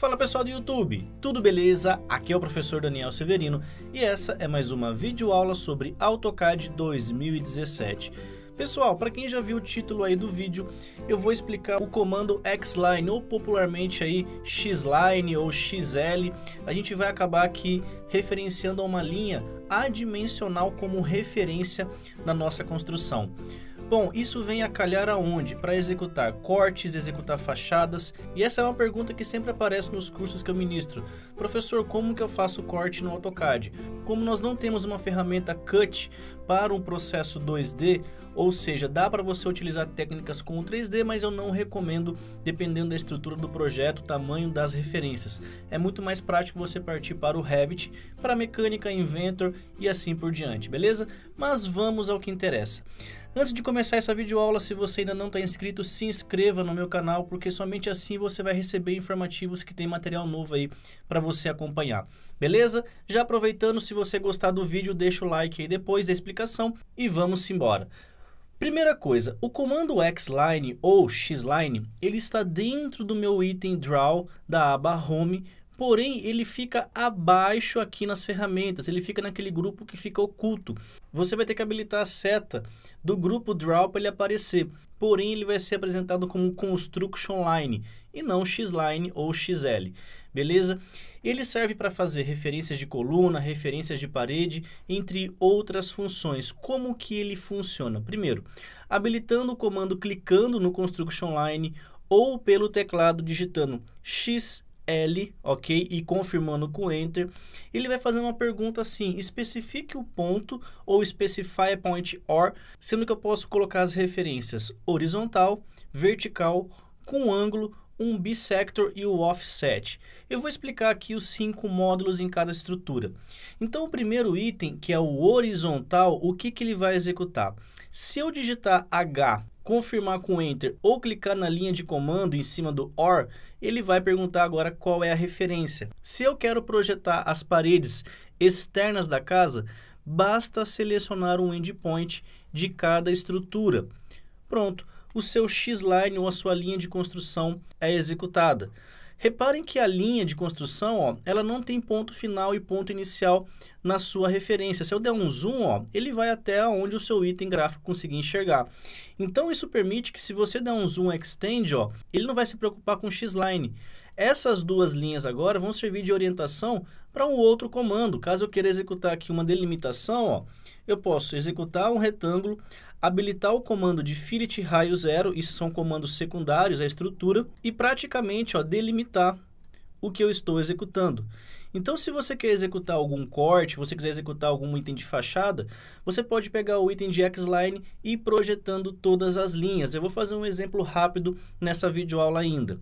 Fala pessoal do YouTube, tudo beleza? Aqui é o professor Daniel Severino e essa é mais uma videoaula sobre AutoCAD 2017. Pessoal, para quem já viu o título aí do vídeo, eu vou explicar o comando xline ou popularmente aí xline ou xl. A gente vai acabar aqui referenciando a uma linha adimensional como referência na nossa construção. Bom, isso vem a calhar aonde? Para executar cortes, executar fachadas? E essa é uma pergunta que sempre aparece nos cursos que eu ministro. Professor, como que eu faço corte no AutoCAD? Como nós não temos uma ferramenta Cut para um processo 2D, ou seja, dá para você utilizar técnicas com o 3D, mas eu não recomendo dependendo da estrutura do projeto, tamanho das referências. É muito mais prático você partir para o Revit, para a mecânica, Inventor e assim por diante, beleza? Mas vamos ao que interessa. Antes de começar essa videoaula, se você ainda não está inscrito, se inscreva no meu canal, porque somente assim você vai receber informativos que tem material novo aí para você acompanhar. Beleza? Já aproveitando, se você gostar do vídeo, deixa o like aí depois da explicação e vamos embora. Primeira coisa, o comando xline ou xline, ele está dentro do meu item draw da aba home, porém ele fica abaixo aqui nas ferramentas, ele fica naquele grupo que fica oculto. Você vai ter que habilitar a seta do grupo draw para ele aparecer, porém ele vai ser apresentado como construction line e não xline ou xl beleza? Ele serve para fazer referências de coluna, referências de parede, entre outras funções. Como que ele funciona? Primeiro, habilitando o comando clicando no Construction Line ou pelo teclado digitando X L, ok? E confirmando com Enter, ele vai fazer uma pergunta assim, especifique o ponto ou specify a point or, sendo que eu posso colocar as referências horizontal, vertical, com ângulo um bisector e o offset. Eu vou explicar aqui os cinco módulos em cada estrutura. Então, o primeiro item, que é o horizontal, o que, que ele vai executar? Se eu digitar H, confirmar com Enter ou clicar na linha de comando em cima do OR, ele vai perguntar agora qual é a referência. Se eu quero projetar as paredes externas da casa, basta selecionar um endpoint de cada estrutura. Pronto o seu X-line ou a sua linha de construção é executada. Reparem que a linha de construção, ó, ela não tem ponto final e ponto inicial na sua referência. Se eu der um zoom, ó, ele vai até onde o seu item gráfico conseguir enxergar. Então, isso permite que se você der um zoom extend, ó, ele não vai se preocupar com x-line. Essas duas linhas agora vão servir de orientação para um outro comando. Caso eu queira executar aqui uma delimitação, ó, eu posso executar um retângulo, habilitar o comando de fillet raio zero, isso são comandos secundários à estrutura, e praticamente ó, delimitar o que eu estou executando. Então, se você quer executar algum corte, você quiser executar algum item de fachada, você pode pegar o item de X-Line e ir projetando todas as linhas. Eu vou fazer um exemplo rápido nessa videoaula ainda.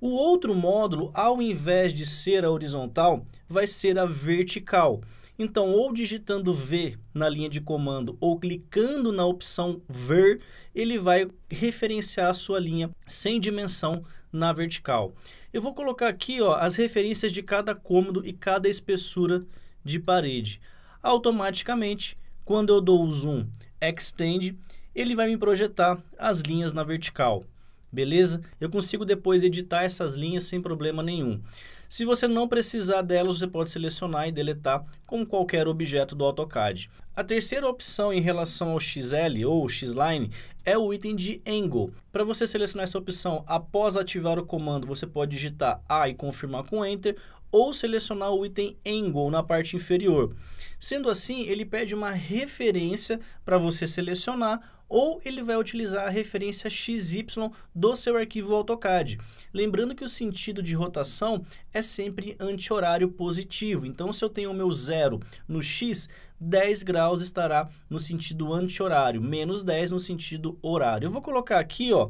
O outro módulo, ao invés de ser a horizontal, vai ser a vertical. Então, ou digitando V na linha de comando ou clicando na opção ver, ele vai referenciar a sua linha sem dimensão na vertical. Eu vou colocar aqui ó, as referências de cada cômodo e cada espessura de parede. Automaticamente, quando eu dou o zoom extend, ele vai me projetar as linhas na vertical. Beleza? Eu consigo depois editar essas linhas sem problema nenhum. Se você não precisar delas, você pode selecionar e deletar como qualquer objeto do AutoCAD. A terceira opção em relação ao XL ou Xline é o item de Angle. Para você selecionar essa opção, após ativar o comando, você pode digitar A e confirmar com Enter ou selecionar o item Angle na parte inferior. Sendo assim, ele pede uma referência para você selecionar ou ele vai utilizar a referência XY do seu arquivo AutoCAD. Lembrando que o sentido de rotação é sempre anti-horário positivo. Então, se eu tenho o meu zero no X, 10 graus estará no sentido anti-horário, menos 10 no sentido horário. Eu vou colocar aqui, ó,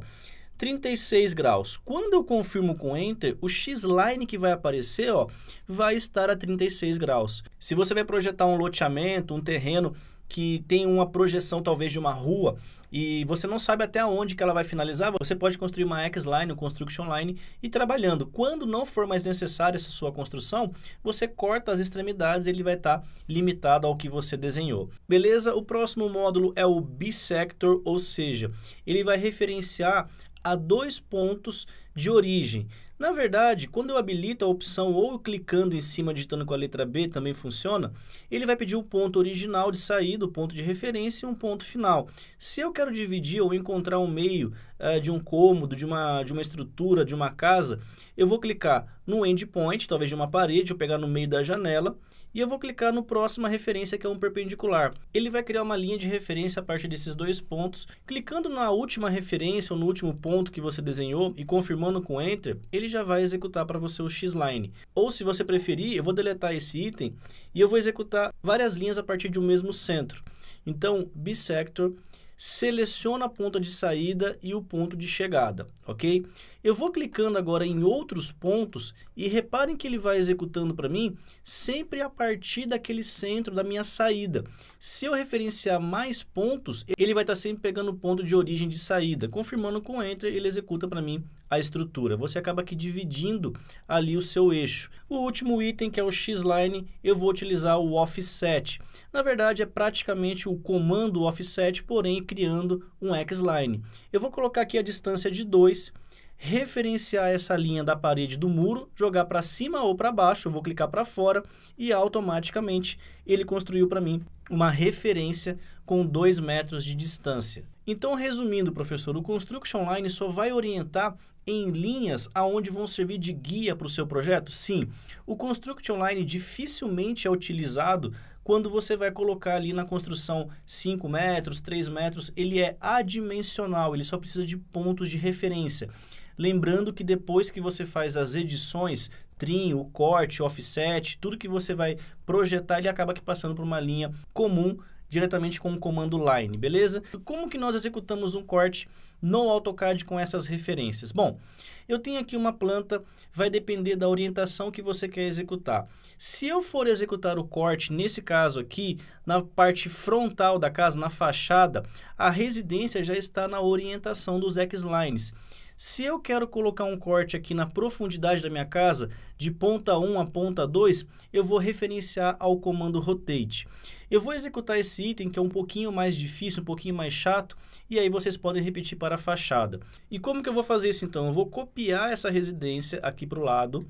36 graus. Quando eu confirmo com Enter, o X-Line que vai aparecer ó, vai estar a 36 graus. Se você vai projetar um loteamento, um terreno que tem uma projeção talvez de uma rua e você não sabe até onde que ela vai finalizar, você pode construir uma X-Line, um Construction Line e trabalhando. Quando não for mais necessária essa sua construção, você corta as extremidades e ele vai estar tá limitado ao que você desenhou. Beleza? O próximo módulo é o bissector ou seja, ele vai referenciar a dois pontos de origem. Na verdade, quando eu habilito a opção ou clicando em cima digitando com a letra B também funciona, ele vai pedir o ponto original de saída, o ponto de referência e um ponto final. Se eu quero dividir ou encontrar um meio uh, de um cômodo, de uma, de uma estrutura, de uma casa, eu vou clicar no endpoint, talvez de uma parede, eu pegar no meio da janela, e eu vou clicar no próxima referência, que é um perpendicular. Ele vai criar uma linha de referência a partir desses dois pontos. Clicando na última referência ou no último ponto que você desenhou e confirmando com Enter, ele já vai executar para você o X-Line. Ou se você preferir, eu vou deletar esse item e eu vou executar várias linhas a partir de um mesmo centro. Então, bisector seleciona a ponta de saída e o ponto de chegada, ok? Eu vou clicando agora em outros pontos e reparem que ele vai executando para mim sempre a partir daquele centro da minha saída. Se eu referenciar mais pontos, ele vai estar tá sempre pegando o ponto de origem de saída. Confirmando com Enter, ele executa para mim a estrutura. Você acaba aqui dividindo ali o seu eixo. O último item, que é o X-Line, eu vou utilizar o Offset. Na verdade, é praticamente o comando Offset, porém criando um X-line. Eu vou colocar aqui a distância de 2, referenciar essa linha da parede do muro, jogar para cima ou para baixo, eu vou clicar para fora e automaticamente ele construiu para mim uma referência com 2 metros de distância. Então, resumindo, professor, o Construction Line só vai orientar em linhas aonde vão servir de guia para o seu projeto? Sim, o Construction Line dificilmente é utilizado quando você vai colocar ali na construção 5 metros, 3 metros, ele é adimensional, ele só precisa de pontos de referência. Lembrando que depois que você faz as edições, trim, o corte, o offset, tudo que você vai projetar, ele acaba que passando por uma linha comum diretamente com o comando line, beleza? Como que nós executamos um corte no AutoCAD com essas referências? Bom, eu tenho aqui uma planta, vai depender da orientação que você quer executar. Se eu for executar o corte, nesse caso aqui, na parte frontal da casa, na fachada, a residência já está na orientação dos X-Lines. Se eu quero colocar um corte aqui na profundidade da minha casa, de ponta 1 a ponta 2, eu vou referenciar ao comando rotate. Eu vou executar esse item que é um pouquinho mais difícil, um pouquinho mais chato, e aí vocês podem repetir para a fachada. E como que eu vou fazer isso então? Eu vou copiar essa residência aqui para o lado,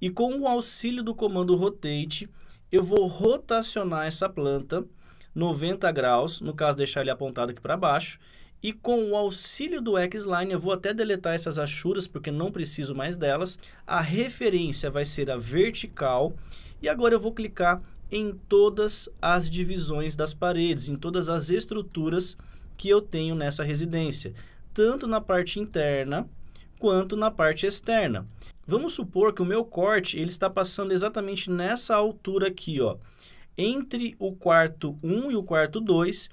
e com o auxílio do comando rotate, eu vou rotacionar essa planta 90 graus, no caso deixar ele apontado aqui para baixo, e com o auxílio do Xline, eu vou até deletar essas achuras porque não preciso mais delas. A referência vai ser a vertical. E agora eu vou clicar em todas as divisões das paredes, em todas as estruturas que eu tenho nessa residência, tanto na parte interna quanto na parte externa. Vamos supor que o meu corte ele está passando exatamente nessa altura aqui, ó, entre o quarto 1 e o quarto 2,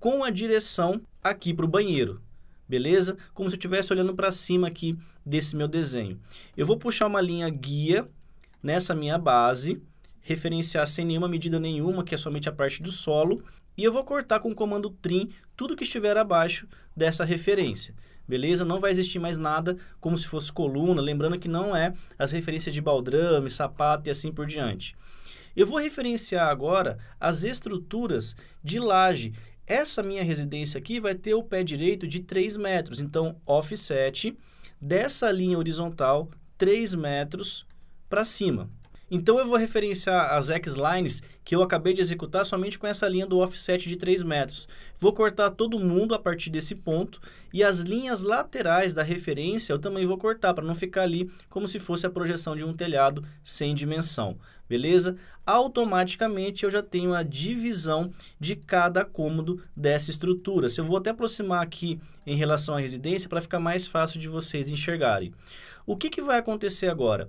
com a direção aqui para o banheiro, beleza? Como se eu estivesse olhando para cima aqui desse meu desenho. Eu vou puxar uma linha guia nessa minha base, referenciar sem nenhuma medida nenhuma, que é somente a parte do solo, e eu vou cortar com o comando trim tudo que estiver abaixo dessa referência, beleza? Não vai existir mais nada como se fosse coluna, lembrando que não é as referências de baldrame, sapato e assim por diante. Eu vou referenciar agora as estruturas de laje essa minha residência aqui vai ter o pé direito de 3 metros, então offset dessa linha horizontal 3 metros para cima. Então eu vou referenciar as X-Lines que eu acabei de executar somente com essa linha do offset de 3 metros. Vou cortar todo mundo a partir desse ponto e as linhas laterais da referência eu também vou cortar para não ficar ali como se fosse a projeção de um telhado sem dimensão beleza? Automaticamente eu já tenho a divisão de cada cômodo dessa estrutura. Se eu vou até aproximar aqui em relação à residência para ficar mais fácil de vocês enxergarem. O que, que vai acontecer agora?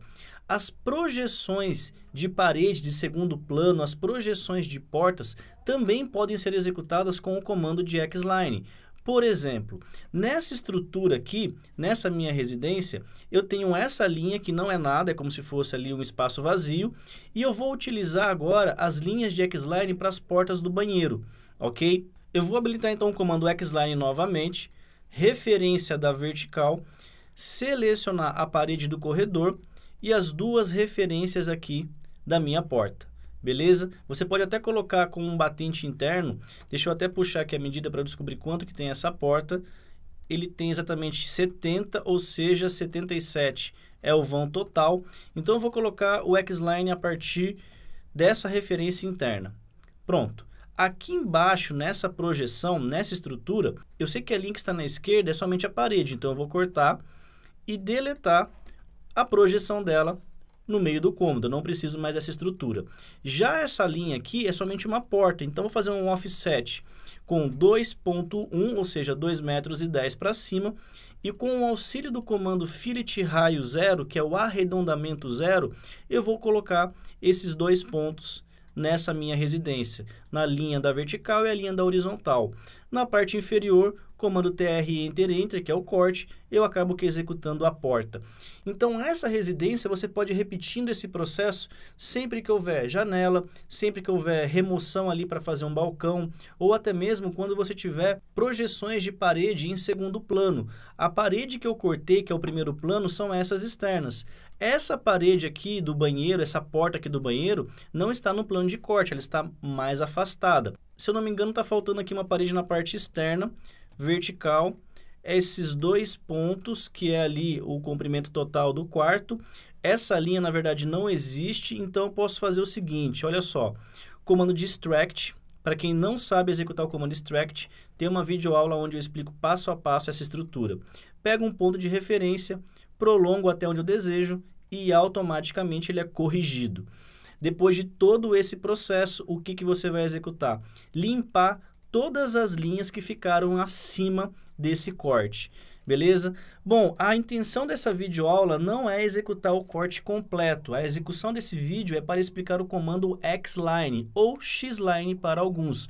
as projeções de parede de segundo plano, as projeções de portas também podem ser executadas com o comando de X-Line. Por exemplo, nessa estrutura aqui, nessa minha residência, eu tenho essa linha que não é nada, é como se fosse ali um espaço vazio, e eu vou utilizar agora as linhas de X-Line para as portas do banheiro, ok? Eu vou habilitar então o comando X-Line novamente, referência da vertical, selecionar a parede do corredor e as duas referências aqui da minha porta. Beleza? Você pode até colocar com um batente interno. Deixa eu até puxar aqui a medida para descobrir quanto que tem essa porta. Ele tem exatamente 70, ou seja, 77 é o vão total. Então eu vou colocar o X-line a partir dessa referência interna. Pronto. Aqui embaixo, nessa projeção, nessa estrutura, eu sei que a linha que está na esquerda é somente a parede, então eu vou cortar e deletar a projeção dela no meio do cômodo, eu não preciso mais dessa estrutura. Já essa linha aqui é somente uma porta, então vou fazer um offset com 2.1, ou seja, 2 metros e 10 para cima, e com o auxílio do comando fillet raio zero, que é o arredondamento zero, eu vou colocar esses dois pontos nessa minha residência, na linha da vertical e a linha da horizontal. Na parte inferior, comando TR Enter Enter, que é o corte, eu acabo que executando a porta. Então, essa residência você pode ir repetindo esse processo sempre que houver janela, sempre que houver remoção ali para fazer um balcão, ou até mesmo quando você tiver projeções de parede em segundo plano. A parede que eu cortei, que é o primeiro plano, são essas externas. Essa parede aqui do banheiro, essa porta aqui do banheiro, não está no plano de corte, ela está mais afastada. Se eu não me engano, está faltando aqui uma parede na parte externa, vertical, esses dois pontos, que é ali o comprimento total do quarto. Essa linha, na verdade, não existe, então eu posso fazer o seguinte, olha só. Comando distract, para quem não sabe executar o comando distract, tem uma videoaula onde eu explico passo a passo essa estrutura. Pego um ponto de referência, prolongo até onde eu desejo e automaticamente ele é corrigido. Depois de todo esse processo, o que, que você vai executar? Limpar todas as linhas que ficaram acima desse corte. Beleza? Bom, a intenção dessa videoaula não é executar o corte completo. A execução desse vídeo é para explicar o comando xline ou xline para alguns.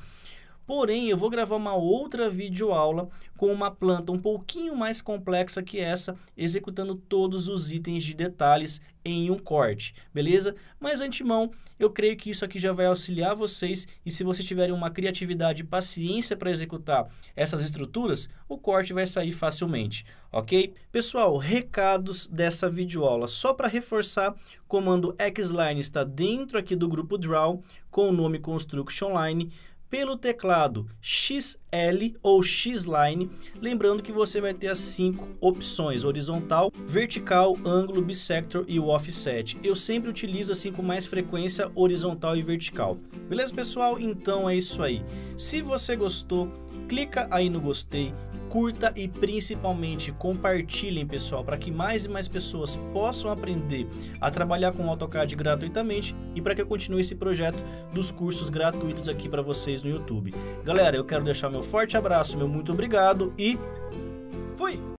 Porém, eu vou gravar uma outra videoaula com uma planta um pouquinho mais complexa que essa, executando todos os itens de detalhes em um corte, beleza? Mas antemão, eu creio que isso aqui já vai auxiliar vocês e se vocês tiverem uma criatividade e paciência para executar essas estruturas, o corte vai sair facilmente, ok? Pessoal, recados dessa videoaula. Só para reforçar, comando Xline está dentro aqui do grupo Draw com o nome Construction Line pelo teclado XL ou X-Line, lembrando que você vai ter as cinco opções, horizontal, vertical, ângulo, bisector e o offset. Eu sempre utilizo assim com mais frequência horizontal e vertical. Beleza pessoal? Então é isso aí. Se você gostou, clica aí no gostei, curta e principalmente compartilhem, pessoal, para que mais e mais pessoas possam aprender a trabalhar com AutoCAD gratuitamente e para que eu continue esse projeto dos cursos gratuitos aqui para vocês no YouTube. Galera, eu quero deixar meu forte abraço, meu muito obrigado e fui!